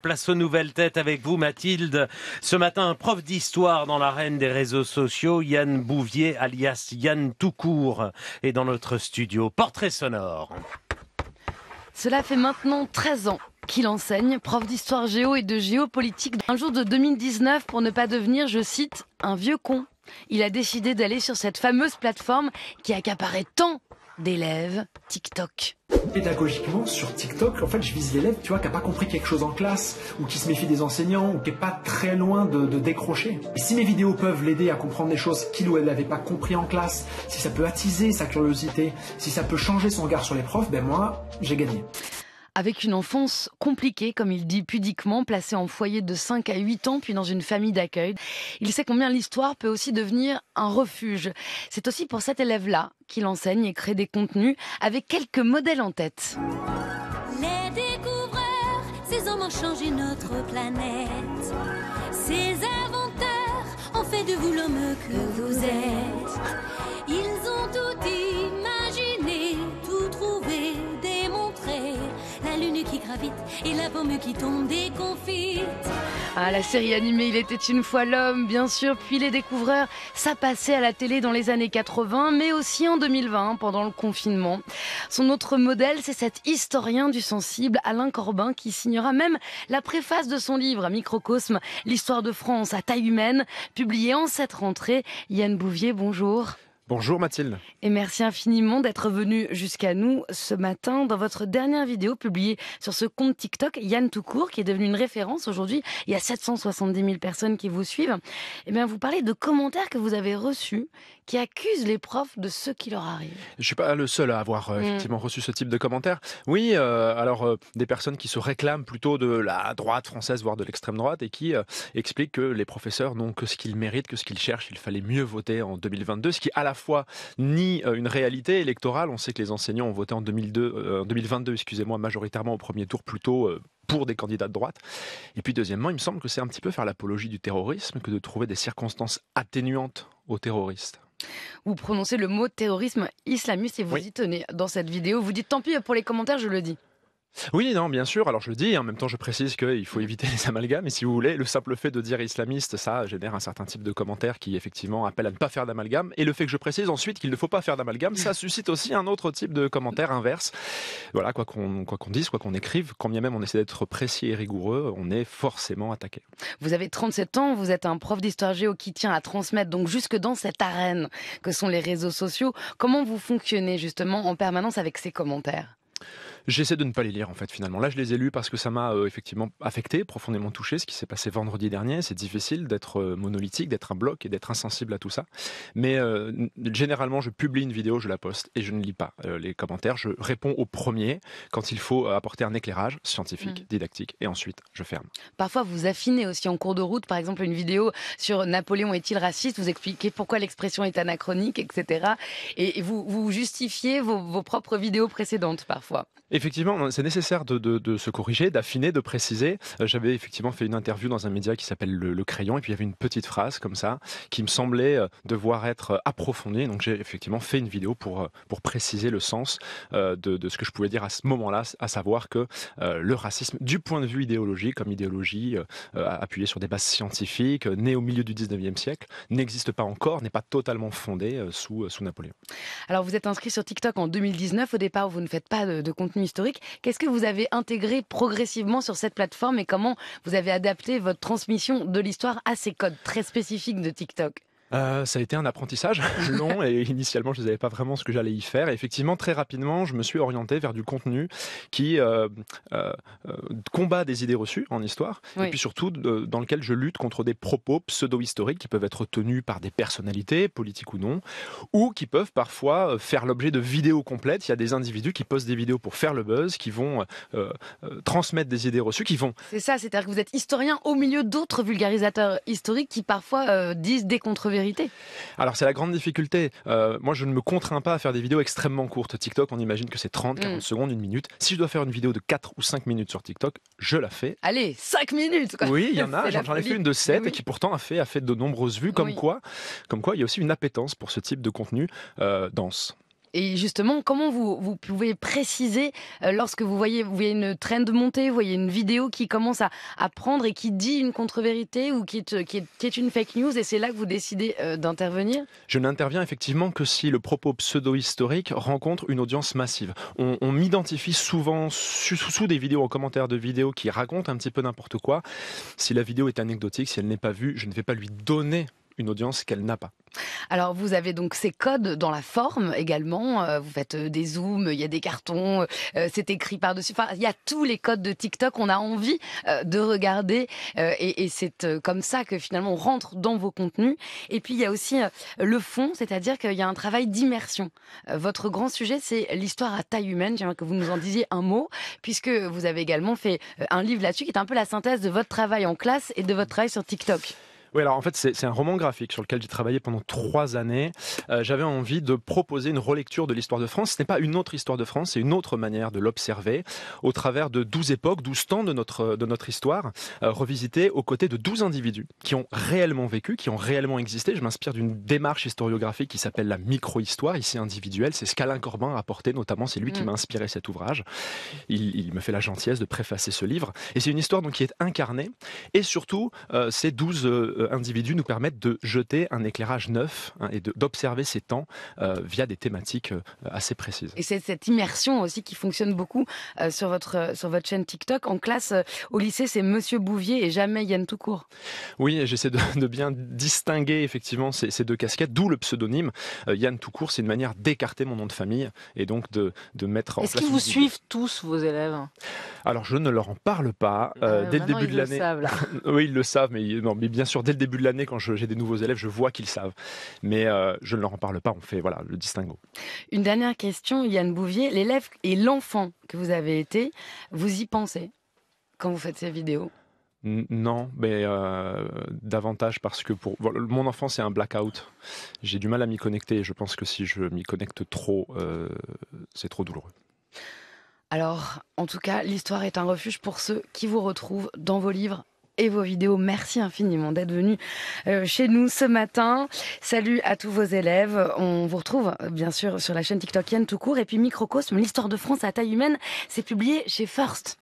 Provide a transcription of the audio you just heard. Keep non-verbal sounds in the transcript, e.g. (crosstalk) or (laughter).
Place aux nouvelles têtes avec vous, Mathilde. Ce matin, un prof d'histoire dans l'arène des réseaux sociaux, Yann Bouvier, alias Yann Toucourt, est dans notre studio. Portrait sonore. Cela fait maintenant 13 ans qu'il enseigne, prof d'histoire géo et de géopolitique. Un jour de 2019, pour ne pas devenir, je cite, un vieux con. Il a décidé d'aller sur cette fameuse plateforme qui accaparait tant d'élèves TikTok. Pédagogiquement, sur TikTok, en fait, je vise l'élève, tu vois, qui n'a pas compris quelque chose en classe, ou qui se méfie des enseignants, ou qui n'est pas très loin de, décrocher. Et si mes vidéos peuvent l'aider à comprendre des choses qu'il ou elle n'avait pas compris en classe, si ça peut attiser sa curiosité, si ça peut changer son regard sur les profs, ben moi, j'ai gagné avec une enfance compliquée, comme il dit pudiquement, placée en foyer de 5 à 8 ans, puis dans une famille d'accueil. Il sait combien l'histoire peut aussi devenir un refuge. C'est aussi pour cet élève-là qu'il enseigne et crée des contenus avec quelques modèles en tête. Les découvreurs, ces hommes ont changé notre planète. Ces inventeurs ont fait de vous l'homme que vous êtes. Ils ont tout dit. et la pomme qui tombe déconfite. Ah, la série animée Il était une fois l'homme, bien sûr, puis les découvreurs, ça passait à la télé dans les années 80, mais aussi en 2020, pendant le confinement. Son autre modèle, c'est cet historien du sensible, Alain Corbin, qui signera même la préface de son livre, Microcosme, l'histoire de France à taille humaine, publié en cette rentrée. Yann Bouvier, bonjour. Bonjour Mathilde. Et merci infiniment d'être venu jusqu'à nous ce matin. Dans votre dernière vidéo publiée sur ce compte TikTok, Yann Toucourt, qui est devenu une référence aujourd'hui, il y a 770 000 personnes qui vous suivent, eh bien vous parlez de commentaires que vous avez reçus qui accusent les profs de ce qui leur arrive. Je ne suis pas le seul à avoir euh, mm. effectivement reçu ce type de commentaires. Oui, euh, alors euh, des personnes qui se réclament plutôt de la droite française, voire de l'extrême droite, et qui expliquent que les professeurs n'ont que ce qu'ils méritent, que ce qu'ils cherchent. Il fallait mieux voter en 2022, ce qui à la fois ni euh, une réalité électorale. On sait que les enseignants ont voté en 2002, 2022, euh, excusez-moi, majoritairement au premier tour plutôt euh, pour des candidats de droite. Et puis deuxièmement, il me semble que c'est un petit peu faire l'apologie du terrorisme que de trouver des circonstances atténuantes aux terroristes. Vous prononcez le mot terrorisme islamiste et vous y tenez dans cette vidéo. Vous dites tant pis pour les commentaires, je le dis. Oui, non, bien sûr. Alors je le dis, en même temps je précise qu'il faut éviter les amalgames. Et si vous voulez, le simple fait de dire islamiste, ça génère un certain type de commentaires qui effectivement appelle à ne pas faire d'amalgame. Et le fait que je précise ensuite qu'il ne faut pas faire d'amalgame, ça suscite aussi un autre type de commentaire inverse. Voilà, quoi qu'on dise, quoi qu'on écrive, quand bien même on essaie d'être précis et rigoureux, on est forcément attaqué. Vous avez 37 ans, vous êtes un prof d'histoire géo qui tient à transmettre donc jusque dans cette arène que sont les réseaux sociaux. Comment vous fonctionnez justement en permanence avec ces commentaires J'essaie de ne pas les lire en fait finalement. Là, je les ai lus parce que ça m'a euh, effectivement affecté, profondément touché ce qui s'est passé vendredi dernier. C'est difficile d'être euh, monolithique, d'être un bloc et d'être insensible à tout ça. Mais euh, généralement, je publie une vidéo, je la poste et je ne lis pas les commentaires. Je réponds au premier quand il faut apporter un éclairage scientifique, mmh. didactique et ensuite je ferme. Parfois, vous affinez aussi en cours de route, par exemple, une vidéo sur Napoléon est-il raciste Vous expliquez pourquoi l'expression est anachronique, etc. Et vous, vous justifiez vos, propres vidéos précédentes parfois effectivement, c'est nécessaire de, se corriger, d'affiner, de préciser. Euh, j'avais effectivement fait une interview dans un média qui s'appelle le, Crayon, et puis il y avait une petite phrase comme ça qui me semblait euh, devoir être euh, approfondie. Donc j'ai effectivement fait une vidéo pour, pour préciser le sens de, ce que je pouvais dire à ce moment-là, à savoir que le racisme, du point de vue idéologique, comme idéologie appuyée sur des bases scientifiques, né au milieu du 19e siècle, n'existe pas encore, n'est pas totalement fondé sous, sous Napoléon. Alors vous êtes inscrit sur TikTok en 2019. Au départ, vous ne faites pas de contenu historique. Qu'est-ce que vous avez intégré progressivement sur cette plateforme et comment vous avez adapté votre transmission de l'histoire à ces codes très spécifiques de TikTok euh, ça a été un apprentissage long (laughs) et initialement je ne savais pas vraiment ce que j'allais y faire. Et effectivement, très rapidement, je me suis orienté vers du contenu qui euh, euh, combat des idées reçues en histoire et puis surtout dans lequel je lutte contre des propos pseudo-historiques qui peuvent être tenus par des personnalités, politiques ou non, ou qui peuvent parfois faire l'objet de vidéos complètes. Il y a des individus qui postent des vidéos pour faire le buzz, qui vont transmettre des idées reçues, qui vont... C'est ça, c'est-à-dire que vous êtes historien au milieu d'autres vulgarisateurs historiques qui parfois disent des contre-vérités. Alors c'est la grande difficulté. Euh, moi je ne me contrains pas à faire des vidéos extrêmement courtes. TikTok, on imagine que c'est 30, 40 mm. secondes, une minute. Si je dois faire une vidéo de 4 ou 5 minutes sur TikTok, je la fais. Allez, 5 minutes Oui, il y en (laughs) a. J'en ai fait une de 7 et qui pourtant a fait, de nombreuses vues. Comme, quoi, comme quoi, il y a aussi une appétence pour ce type de contenu euh, dense. Et justement, comment vous, vous pouvez préciser euh, lorsque vous voyez, vous voyez une traîne de montée, vous voyez une vidéo qui commence à, prendre et qui dit une contre-vérité ou euh, qui est, une fake news et c'est là que vous décidez euh, d'intervenir Je n'interviens effectivement que si le propos pseudo-historique rencontre une audience massive. On, m'identifie souvent sous, sous, des vidéos, en commentaires de vidéos qui racontent un petit peu n'importe quoi. Si la vidéo est anecdotique, si elle n'est pas vue, je ne vais pas lui donner une audience qu'elle n'a pas. Alors vous avez donc ces codes dans la forme également, euh, vous faites euh, des zooms, il y a des cartons, euh, c'est écrit par-dessus, enfin, il y a tous les codes de TikTok, on a envie de regarder et c'est comme ça que finalement on rentre dans vos contenus. Et puis il y a aussi le fond, c'est-à-dire qu'il y a un travail d'immersion. Votre grand sujet c'est l'histoire à taille humaine, j'aimerais que vous nous en disiez un mot, puisque vous avez également fait un livre là-dessus qui est un peu la synthèse de votre travail en classe et de votre travail sur TikTok. Oui, alors en fait, c'est un roman graphique sur lequel j'ai travaillé pendant trois années. Euh, j'avais envie de proposer une relecture de l'histoire de France. Ce n'est pas une autre histoire de France, c'est une autre manière de l'observer au travers de douze époques, 12 temps de notre, de notre histoire, euh, revisité aux côtés de douze individus qui ont réellement vécu, qui ont réellement existé. Je m'inspire d'une démarche historiographique qui s'appelle la micro-histoire, ici individuelle. C'est ce qu'Alain Corbin a apporté, notamment, c'est lui qui mm. m'a inspiré cet ouvrage. Il, me fait la gentillesse de préfacer ce livre. Et c'est une histoire donc, qui est incarnée. Et surtout, euh, ces douze... Euh, individus nous permettent de jeter un éclairage neuf hein, et d'observer ces temps euh, via des thématiques euh, assez précises. Et c'est cette immersion aussi qui fonctionne beaucoup sur, votre, sur votre chaîne TikTok. En classe, au lycée, c'est Monsieur Bouvier et jamais Yann Toucourt. Oui, j'essaie de, bien distinguer effectivement ces, deux casquettes, d'où le pseudonyme. Yann Toucourt, c'est une manière d'écarter mon nom de famille et donc de, de mettre en Est-ce qu'ils vous suivent tous, vos élèves Alors, je ne leur en parle pas. Eh ben, dès le début de l'année. (laughs) oui, ils le savent, mais, non, mais bien sûr, le début de l'année, quand j'ai des nouveaux élèves, je vois qu'ils savent. Mais euh, je ne leur en parle pas, on fait voilà, le distinguo. Une dernière question, Yann Bouvier. L'élève et l'enfant que vous avez été, vous y pensez quand vous faites ces vidéos non, mais euh, davantage parce que pour mon enfant c'est un blackout. J'ai du mal à m'y connecter je pense que si je m'y connecte trop, euh, c'est trop douloureux. Alors, en tout cas, l'histoire est un refuge pour ceux qui vous retrouvent dans vos livres, et vos vidéos. Merci infiniment d'être venu euh, chez nous ce matin. Salut à tous vos élèves. On vous retrouve euh, bien sûr sur la chaîne TikTokienne tout court. Et puis Microcosme, l'histoire de France à taille humaine, c'est publié chez First.